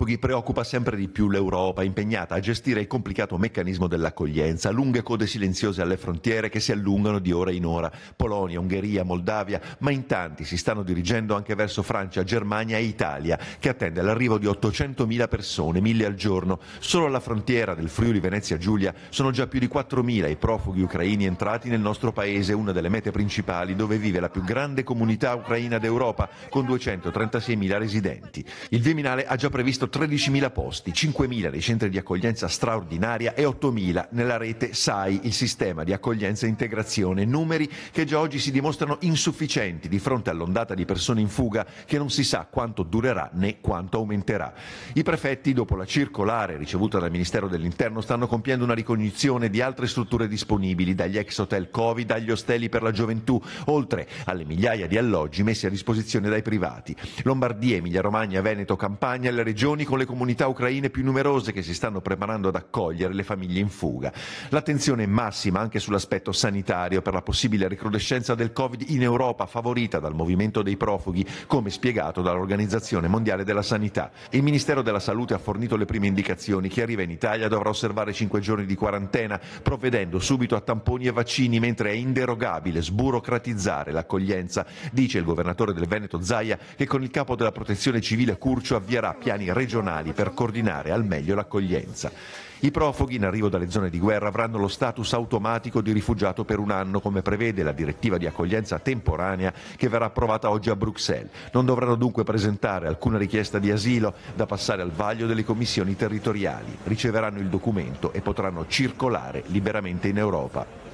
Pochi preoccupa sempre di più l'Europa, impegnata a gestire il complicato meccanismo dell'accoglienza, lunghe code silenziose alle frontiere che si allungano di ora in ora, Polonia, Ungheria, Moldavia, ma in tanti si stanno dirigendo anche verso Francia, Germania e Italia, che attende l'arrivo di 800.000 persone, mille al giorno. Solo alla frontiera del Friuli Venezia Giulia sono già più di 4.000 i profughi ucraini entrati nel nostro paese, una delle mete principali dove vive la più grande comunità ucraina d'Europa, con 236.000 residenti. Il Viminale ha già previsto 13.000 posti, 5.000 nei centri di accoglienza straordinaria e 8.000 nella rete SAI, il sistema di accoglienza e integrazione, numeri che già oggi si dimostrano insufficienti di fronte all'ondata di persone in fuga che non si sa quanto durerà né quanto aumenterà. I prefetti, dopo la circolare ricevuta dal Ministero dell'Interno, stanno compiendo una ricognizione di altre strutture disponibili, dagli ex hotel Covid agli ostelli per la gioventù, oltre alle migliaia di alloggi messi a disposizione dai privati. Lombardia, Emilia Romagna, Veneto, Campania, le regioni relazioni con le comunità ucraine più numerose che si stanno preparando ad accogliere le famiglie in fuga. L'attenzione è massima anche sull'aspetto sanitario per la possibile recrudescenza del Covid in Europa favorita dal movimento dei profughi, come spiegato dall'Organizzazione Mondiale della Sanità. Il Ministero della Salute ha fornito le prime indicazioni. Chi arriva in Italia dovrà osservare 5 giorni di quarantena, provvedendo subito a tamponi e vaccini, mentre è inderogabile sburocratizzare l'accoglienza, dice il governatore del Veneto Zaia, che con il capo della protezione civile Curcio avvierà piani regionali regionali per coordinare al meglio l'accoglienza. I profughi in arrivo dalle zone di guerra avranno lo status automatico di rifugiato per un anno, come prevede la direttiva di accoglienza temporanea che verrà approvata oggi a Bruxelles. Non dovranno dunque presentare alcuna richiesta di asilo da passare al vaglio delle commissioni territoriali. Riceveranno il documento e potranno circolare liberamente in Europa.